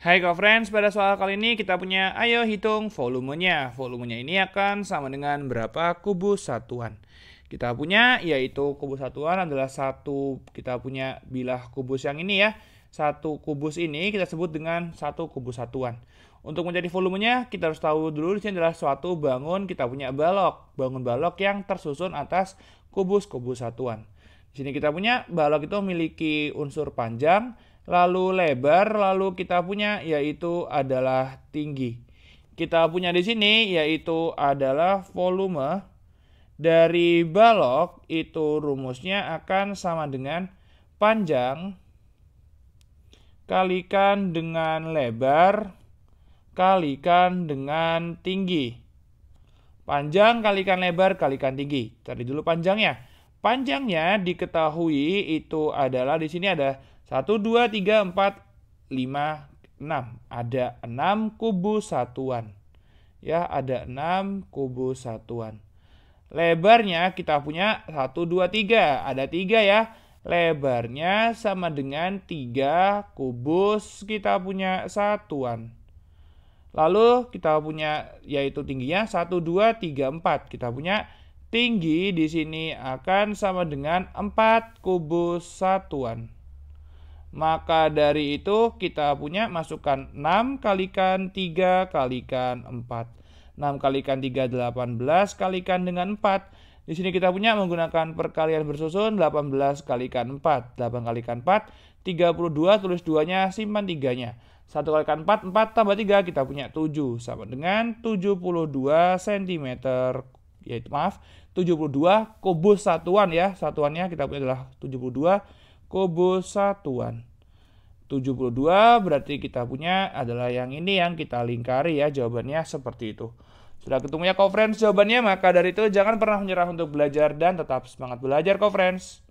Hai friends, pada soal kali ini kita punya ayo hitung volumenya. Volumenya ini akan sama dengan berapa kubus satuan. Kita punya yaitu kubus satuan adalah satu kita punya bilah kubus yang ini ya. Satu kubus ini kita sebut dengan satu kubus satuan. Untuk menjadi volumenya kita harus tahu dulu di sini adalah suatu bangun kita punya balok, bangun balok yang tersusun atas kubus-kubus satuan. Di sini kita punya balok itu memiliki unsur panjang, lalu lebar, lalu kita punya yaitu adalah tinggi. Kita punya di sini yaitu adalah volume dari balok itu rumusnya akan sama dengan panjang kalikan dengan lebar kalikan dengan tinggi. Panjang kalikan lebar kalikan tinggi. Tadi dulu panjangnya Panjangnya diketahui itu adalah di sini ada 1 2 3 4 5 6. Ada 6 kubu satuan. Ya, ada 6 kubu satuan. Lebarnya kita punya 1 2 3. Ada 3 ya. Lebarnya sama dengan 3 kubus kita punya satuan. Lalu kita punya yaitu tingginya 1 2 3 4. Kita punya Tinggi di sini akan sama dengan 4 kubus satuan. Maka dari itu kita punya masukkan 6 kalikan 3 kalikan 4. 6 kalikan 3 18 kalikan dengan 4. Di sini kita punya menggunakan perkalian bersusun 18 kalikan 4. 8 kalikan 4 32 tulis 2-nya simpan 3-nya. 1 kalikan 4 4 tambah 3 kita punya 7 sama dengan 72 cm yaitu maaf 72 kubus satuan ya satuannya kita punya adalah 72 kubus satuan 72 berarti kita punya adalah yang ini yang kita lingkari ya jawabannya seperti itu sudah ketemu ya co jawabannya maka dari itu jangan pernah menyerah untuk belajar dan tetap semangat belajar co -friends.